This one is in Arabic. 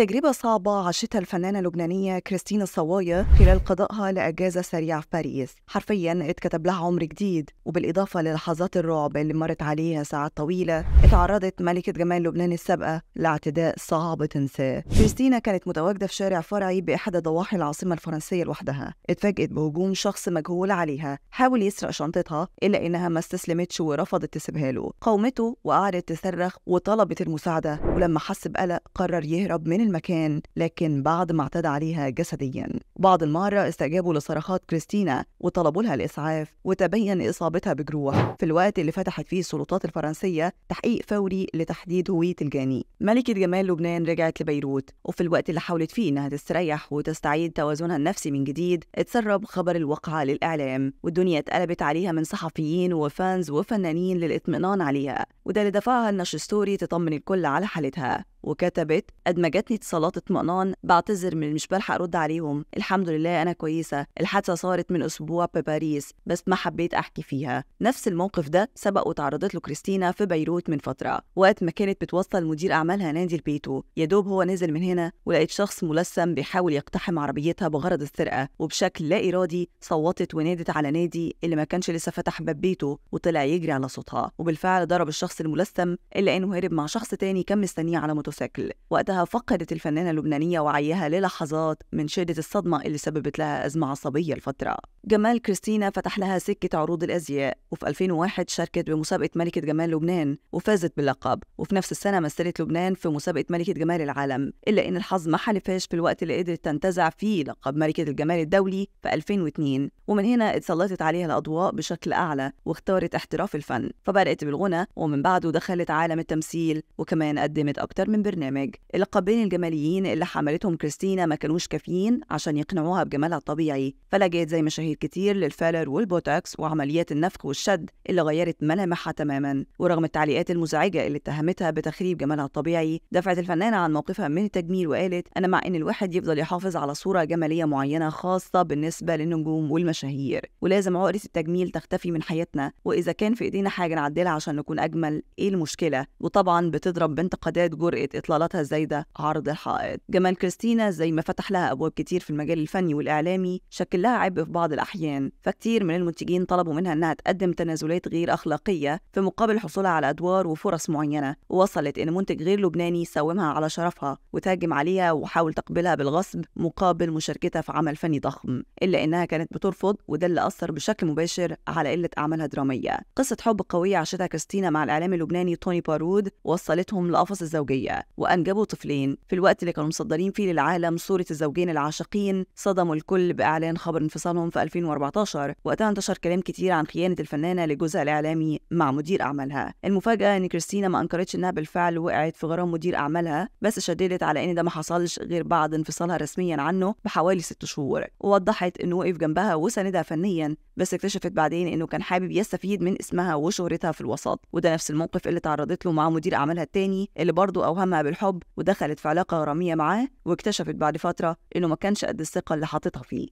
تجربة صعبة عاشتها الفنانة اللبنانية كريستينا الصوايا خلال قضائها لأجازة سريعة في باريس حرفيا اتكتب لها عمر جديد وبالإضافة للحظات الرعب اللي مرت عليها ساعات طويلة اتعرضت ملكة جمال لبنان السابقة لاعتداء صعب تنساه كريستينا كانت متواجدة في شارع فرعي بإحدى ضواحي العاصمة الفرنسية لوحدها اتفاجئت بهجوم شخص مجهول عليها حاول يسرق شنطتها إلا إنها ما استسلمتش ورفضت تسيبها له قومته وقعدت تصرخ وطلبت المساعدة ولما حس بقلق قرر يهرب من المكان لكن بعد ما اعتدى عليها جسديا بعض المرة استجابوا لصرخات كريستينا وطلبوا لها الإسعاف وتبين إصابتها بجروح في الوقت اللي فتحت فيه السلطات الفرنسية تحقيق فوري لتحديد هوية الجاني ملكة جمال لبنان رجعت لبيروت وفي الوقت اللي حاولت فيه إنها تستريح وتستعيد توازنها النفسي من جديد اتسرب خبر الواقعة للإعلام والدنيا اتقلبت عليها من صحفيين وفانز وفنانين للإطمئنان عليها وده اللي دفعها لنشر ستوري تطمن الكل على حالتها وكتبت أدمجتني اتصالات اطمئنان بعتذر من مش بلحق أرد عليهم الح الحمد لله أنا كويسة الحادثة صارت من أسبوع بباريس بس ما حبيت أحكي فيها نفس الموقف ده سبق وتعرضت له كريستينا في بيروت من فترة وقت ما كانت بتوصل مدير أعمالها نادي لبيته يا دوب هو نزل من هنا ولقيت شخص ملثم بيحاول يقتحم عربيتها بغرض السرقة وبشكل لا إرادي صوتت ونادت على نادي اللي ما كانش لسه فتح باب بيته وطلع يجري على صوتها وبالفعل ضرب الشخص الملثم إلا إنه هرب مع شخص تاني كان مستنيه على موتوسيكل وقتها فقدت الفنانة اللبنانية وعيها للحظات من شدة الصدمة اللي سببت لها أزمة عصبية الفترة جمال كريستينا فتح لها سكة عروض الأزياء وفي 2001 شاركت بمسابقة ملكة جمال لبنان وفازت باللقب وفي نفس السنة مثلت لبنان في مسابقة ملكة جمال العالم إلا إن الحظ ما حلفهاش في الوقت اللي قدرت تنتزع فيه لقب ملكة الجمال الدولي في 2002 ومن هنا اتسلطت عليها الأضواء بشكل أعلى واختارت احتراف الفن فبدأت بالغنى ومن بعده دخلت عالم التمثيل وكمان قدمت أكتر من برنامج اللقبين الجماليين اللي حملتهم كريستينا ما كانوش كافيين عشان يقنعوها بجمالها الطبيعي فلجأت زي مشاهير كتير للفيلر والبوتوكس وعمليات النفخ والشد اللي غيرت ملامحها تماما ورغم التعليقات المزعجة اللي اتهمتها بتخريب جمالها الطبيعي دفعت الفنانة عن موقفها من التجميل وقالت أنا مع إن الواحد يفضل يحافظ على صورة جمالية معينة خاصة بالنسبة للنجوم والمشاهير ولازم عقدة التجميل تختفي من حياتنا وإذا كان في إيدينا حاجة نعدلها عشان نكون أجمل إيه المشكلة وطبعا بتضرب بانتقادات جرأة إطلالاتها الزايدة عرض الحائط جمال كريستينا زي ما فتح لها أبواب كتير في المجال الفني والإعلامي شكل لها عبء في بعض الأحيان فكتير من المنتجين طلبوا منها أنها تقدم تنازلات غير أخلاقية في مقابل حصولها على أدوار وفرص معينة ووصلت إن منتج غير لبناني ساومها على شرفها وتهاجم عليها وحاول تقبلها بالغصب مقابل مشاركتها في عمل فني ضخم إلا إنها كانت بترفض وده اللي أثر بشكل مباشر على قلة أعمالها الدرامية قصة حب قوية عاشتها كريستينا مع الإعلامي اللبناني توني بارود وصلتهم لقفص الزوجية وأنجبوا طفلين في الوقت اللي كانوا مصدرين فيه للعالم صورة الزوجين العاشقين صدموا الكل بإعلان خبر انفصالهم في 2014 وقتها انتشر كلام كتير عن خيانة الفنانة لجوزها الإعلامي مع مدير أعمالها المفاجأة إن كريستينا ما أنكرتش إنها بالفعل وقعت في غرام مدير أعمالها بس شددت على إن ده ما حصلش غير بعد انفصالها رسميا عنه بحوالي ست شهور ووضحت إنه وقف جنبها وساندها فنيا بس اكتشفت بعدين إنه كان حابب يستفيد من اسمها وشهرتها في الوسط وده نفس الموقف اللي تعرضت له مع مدير أعمالها التاني اللي برضه أوهمها بالحب ودخلت في علاقة غرامية معاه واكتشفت بعد فترة إنه ما كانش قد الثقه اللي حاططها فيه